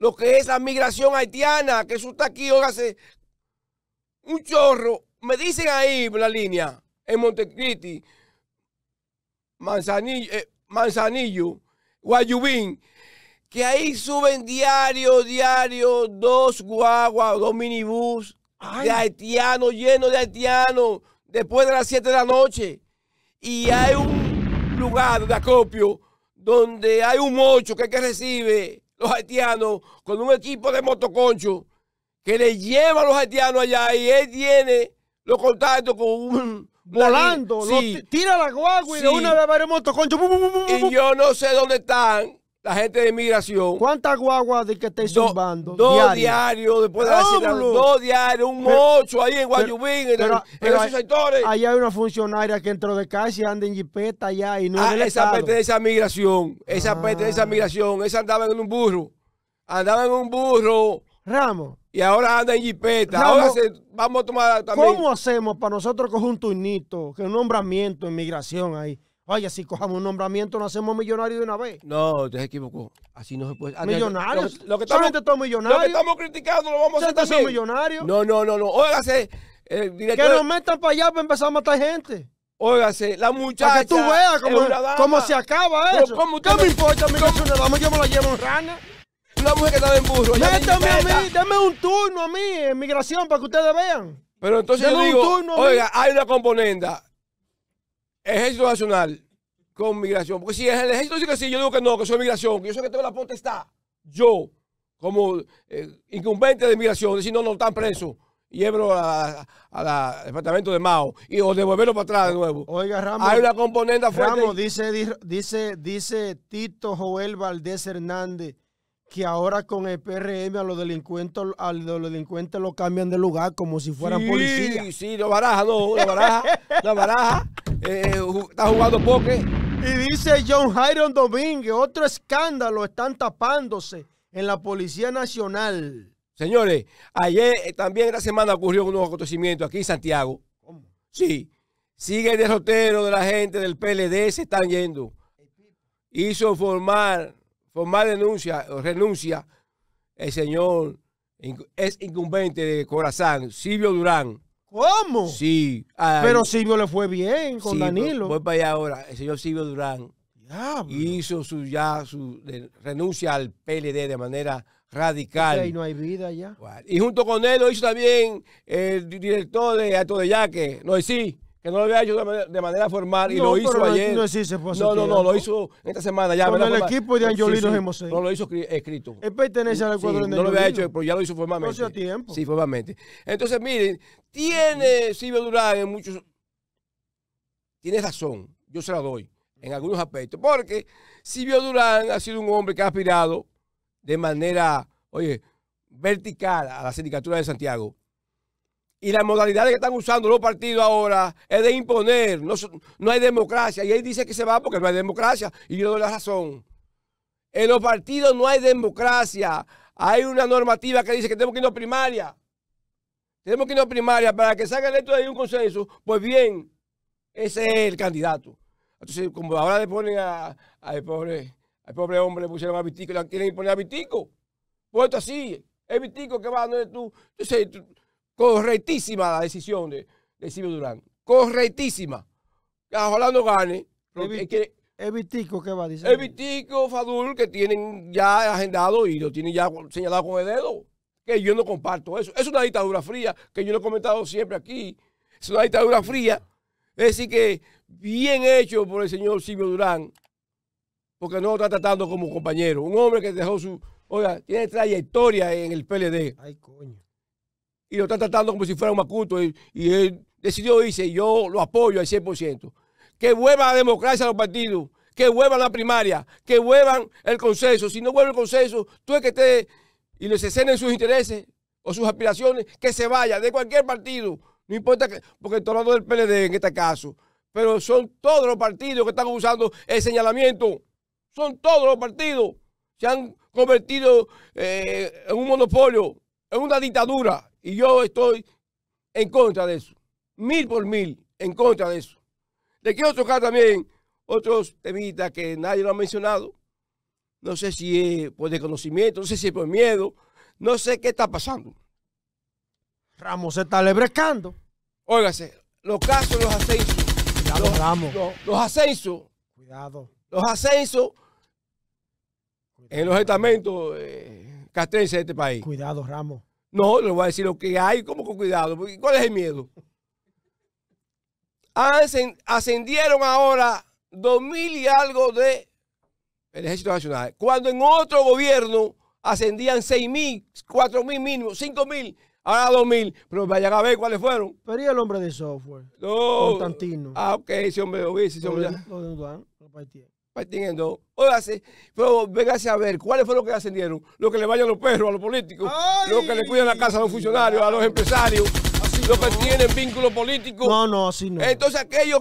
lo que es la migración haitiana, que eso está aquí, hace un chorro. Me dicen ahí la línea, en Montecriti, eh, Manzanillo, Guayubín, que ahí suben diario, diario, dos guaguas, dos minibús de haitianos, llenos de haitianos, después de las 7 de la noche. Y hay un lugar de acopio donde hay un mocho que, que recibe los haitianos con un equipo de motoconchos que le lleva a los haitianos allá y él tiene los contactos con un... Volando, tira la guagua y de una de varios motoconchos. Y yo no sé dónde están la gente de inmigración. ¿Cuántas guaguas de que estáis zumbando? Dos diarios, diario, después de la dos diarios, un mocho ahí en Guayubín, en, esos sectores. Allá hay una funcionaria que entró de casa y anda en jipeta allá y no ah, esa peste de esa migración, esa ah. peste de esa migración, esa andaba en un burro, andaba en un burro. Ramos. Y ahora anda en jipeta. ahora vamos a tomar también. ¿Cómo hacemos para nosotros coger un turnito, que un nombramiento en migración ahí? Oye, si cojamos un nombramiento, no hacemos millonarios de una vez. No, usted se equivocó. Así no se puede. Ah, millonarios. Lo, que estamos, millonarios. Lo que estamos criticando lo vamos a hacer No, no, no, no. Óigase, eh, el director... Que nos metan para allá para empezar a matar gente. Óigase, la muchacha. Para que tú veas cómo, se acaba eso. ¿Cómo ¿Qué me importa? Mi una Vamos, yo me la llevo en rana. Una mujer que está en burro. Métame a mí, dame un turno a mí en migración para que ustedes vean. Pero entonces yo digo, oiga, hay una componenda Ejército Nacional con migración. Porque si el ejército dice que sí, yo digo que no, que soy migración, que yo soy que tengo la potestad. Yo, como eh, incumbente de migración, decir no, no, están presos. Llevo al departamento de Mao y o devolverlo para atrás de nuevo. Oiga, Ramos. Hay una componente fuerte. Ramos, dice, dice, dice Tito Joel Valdés Hernández que ahora con el PRM a los delincuentes, a los delincuentes lo cambian de lugar como si fueran policías. Sí, sí, lo baraja, no, lo baraja, lo baraja. Eh, eh, está jugando poker. Y dice John Jairon Domínguez, otro escándalo, están tapándose en la Policía Nacional. Señores, ayer eh, también en la semana ocurrió unos acontecimiento aquí en Santiago. ¿Cómo? Sí. Sigue el derrotero de la gente del PLD, se están yendo. Hizo formar, formar denuncia, renuncia el señor es incumbente de Corazán, Silvio Durán. ¿Cómo? Sí. Pero Silvio le fue bien con Danilo. Voy para allá ahora. El señor Silvio Durán hizo su ya su renuncia al PLD de manera radical. Y no hay vida ya. Y junto con él lo hizo también el director de Alto de Yaque, no sí que no lo había hecho de manera, formal y lo hizo ayer. No, no, no, lo hizo esta semana ya. Con el equipo de Angiolino Gemosé. Sí, no lo hizo eh, escrito. Él pertenece al cuadro de de No lo había hecho, pero ya lo hizo formalmente. No hace tiempo. Sí, formalmente. Entonces, miren, tiene Silvio Durán en muchos. Tiene razón, yo se la doy en algunos aspectos, porque Silvio Durán ha sido un hombre que ha aspirado de manera, oye, vertical a la sindicatura de Santiago y la modalidad que están usando los partidos ahora es de imponer. No, hay democracia. Y él dice que se va porque no hay democracia. Y yo doy la razón. En los partidos no hay democracia. Hay una normativa que dice que tenemos que ir a primaria. Tenemos que irnos a primaria para que salga electo de ahí un consenso. Pues bien, ese es el candidato. Entonces, como ahora le ponen al pobre, al pobre hombre, le pusieron a Vitico, le quieren imponer a Vitico. Puesto pues así, es Vitico que va, no es tú. Entonces, tú, Correctísima la decisión de, Silvio Durán. Correctísima. Ojalá no gane. que, Evitico, ¿qué va a decir? Evitico, Fadul, que tienen ya agendado y lo tienen ya señalado con el dedo. Que yo no comparto eso. Es una dictadura fría, que yo lo he comentado siempre aquí. Es una dictadura fría. Es decir, que bien hecho por el señor Silvio Durán, porque no lo está tratando como compañero. Un hombre que dejó su. Oiga, tiene trayectoria en el PLD. Ay, coño y lo están tratando como si fuera un macuto y, él decidió irse yo lo apoyo al 100%. Que vuelva la democracia a los partidos, que vuelvan la primaria, que vuelvan el consenso. Si no vuelve el consenso, tú es que te y les escenen sus intereses o sus aspiraciones, que se vaya de cualquier partido. No importa, que, porque estoy hablando del PLD en este caso. Pero son todos los partidos que están usando el señalamiento. Son todos los partidos. Se han convertido eh, en un monopolio es una dictadura y yo estoy en contra de eso. Mil por mil en contra de eso. Le quiero tocar también otros temitas que nadie lo ha mencionado. No sé si es por desconocimiento, no sé si es por miedo, no sé qué está pasando. Ramos se está lebrecando. Óigase, los casos de los ascensos. Cuidado, los, Ramos. Los, ascensos. Cuidado. Los ascensos en los estamentos. Eh, castrense de este país. Cuidado, Ramos. No, le voy a decir lo que hay, como con cuidado. ¿Cuál es el miedo? Ascendieron ahora dos mil y algo de el Ejército Nacional. Cuando en otro gobierno ascendían seis mil, cuatro mil mínimo, cinco mil, ahora dos mil. Pero vayan a ver cuáles fueron. Pero ¿y el hombre de software? No. Constantino. Ah, ok, ese hombre lo ese hombre. Martín pero véngase a ver cuáles fueron los que ascendieron. Los que le vayan los perros a los políticos, los que le cuidan la casa a los funcionarios, a los empresarios, los que tienen vínculos políticos. No, no, así no. Entonces aquellos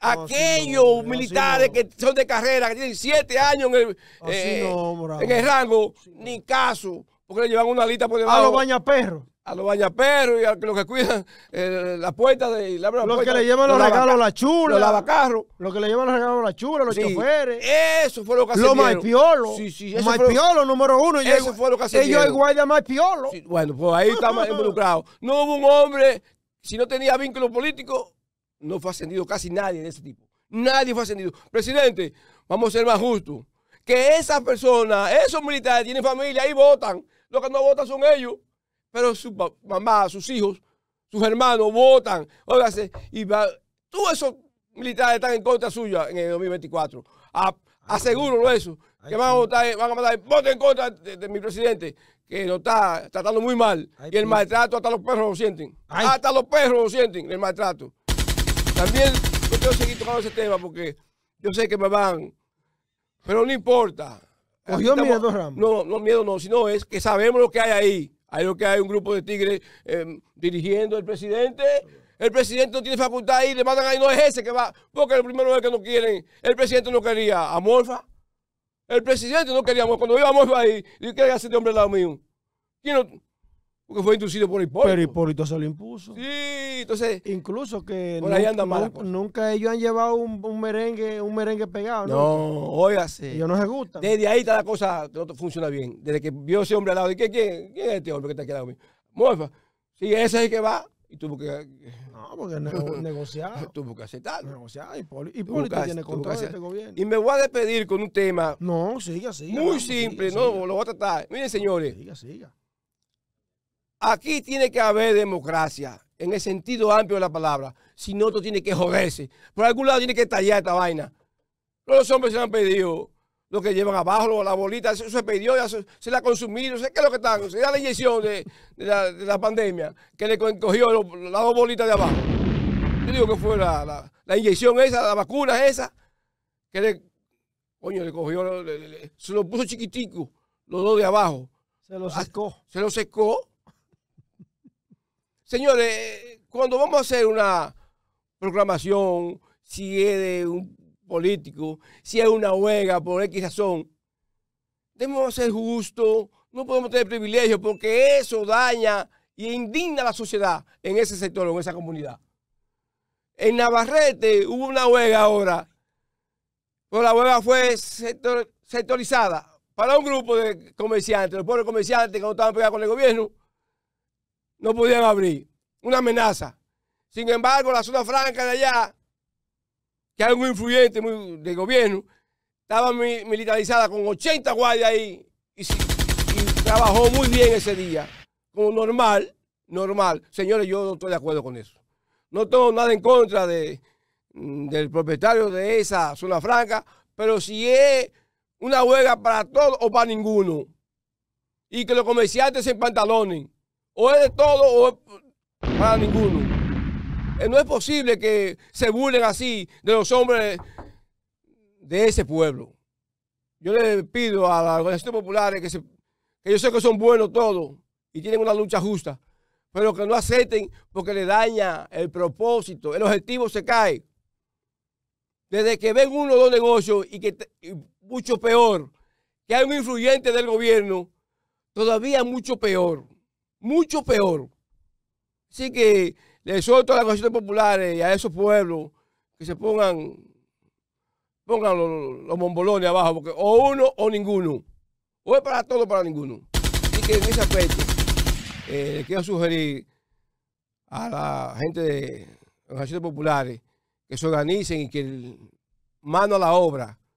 aquellos militares que son de carrera, que tienen siete años en el, eh, en el rango, ni caso porque le llevan una lista por debajo. A los bañaperros. A los bañaperros y a los que cuidan eh, las la puerta de la, Los que le llevan los, regalos a la chula. Los lavacarros. Los que le llevan los regalos a la chula, los sí, choferes. Eso fue lo que hacían. Los Sí, sí, eso maipiolo número uno. Eso fue lo que hacían. Ellos el guardia más Sí, bueno, pues ahí estamos involucrados. No hubo un hombre, si no tenía vínculo político, no fue ascendido casi nadie de ese tipo. Nadie fue ascendido. Presidente, vamos a ser más justos. Que esas personas, esos militares tienen familia y votan. Los que no votan son ellos. Pero su mamá, sus hijos, sus hermanos votan. Óigase, y todos esos militares están en contra suya en el 2024. A, aseguro eso. Que van a votar, van a mandar, voten en contra de, mi presidente, que lo está tratando muy mal. y el maltrato hasta los perros lo sienten. Hasta los perros lo sienten, el maltrato. También yo quiero seguir tocando ese tema porque yo sé que me van, pero no importa. No, no, miedo no, sino es que sabemos lo que hay ahí. Hay lo que hay un grupo de tigres eh, dirigiendo al presidente. El presidente no tiene facultad ahí, le mandan ahí, no es ese que va, porque el primero es que no quieren. El presidente no quería a Morfa. El presidente no quería a Morfa. Cuando iba a Morfa ahí, ¿qué quería de hombre al lado mío. ¿Quién porque fue inducido por Hipólito. Pero Hipólito se lo impuso. Sí, entonces. Incluso que por nunca, ahí anda mal, nunca, ellos han llevado un, merengue, un merengue pegado, ¿no? No, óigase. Ellos no se gustan. Desde ahí está la cosa que no funciona bien. Desde que vio ese hombre al lado, ¿y qué, quién, es este hombre que está aquí al lado mío? Morfa. Sí, ese es el que va. Y tuvo que. No, porque negociar. tuvo que aceptar. Negociar. Hipólito, Hipólito tiene control de este gobierno. Y me voy a despedir con un tema. No, siga, siga. Muy simple, no, lo voy a tratar. Miren, señores. Siga, siga. Aquí tiene que haber democracia, en el sentido amplio de la palabra. Si no, esto tiene que joderse. Por algún lado tiene que estallar esta vaina. los hombres se han pedido lo que llevan abajo, la bolita, eso se pidió, se, la ha consumido, sé qué es lo que están, se da la inyección de, la, pandemia que le cogió las dos bolitas de abajo. Yo digo que fue la, inyección esa, la vacuna esa, que le, coño, le cogió, se lo puso chiquitico, los dos de abajo. Se lo ah, secó. Se lo secó Señores, cuando vamos a hacer una proclamación, si es de un político, si es una huelga por X razón, debemos ser justos, no podemos tener privilegios porque eso daña y indigna a la sociedad en ese sector o en esa comunidad. En Navarrete hubo una huelga ahora, pero la huelga fue sectorizada para un grupo de comerciantes, los pobres comerciantes que no estaban pegados con el gobierno, no podían abrir. Una amenaza. Sin embargo, la zona franca de allá, que un influyente muy, de gobierno, estaba militarizada con 80 guardias ahí y, trabajó muy bien ese día. Como normal, normal. Señores, yo no estoy de acuerdo con eso. No tengo nada en contra de, del propietario de esa zona franca, pero si es una huelga para todos o para ninguno, y que los comerciantes se empantalonen o es de todo o es para ninguno. Eh, no es posible que se burlen así de los hombres de ese pueblo. Yo le pido a las organizaciones populares que, que yo sé que son buenos todos y tienen una lucha justa, pero que no acepten porque le daña el propósito, el objetivo se cae. Desde que ven uno o dos negocios y que mucho peor, que hay un influyente del gobierno, todavía mucho peor mucho peor. Así que le suelto a las organizaciones populares y a esos pueblos que se pongan, pongan los, bombolones abajo, porque o uno o ninguno. O es para todo o para ninguno. Así que en ese aspecto, eh, le quiero sugerir a la gente de organizaciones populares que se organicen y que mano a la obra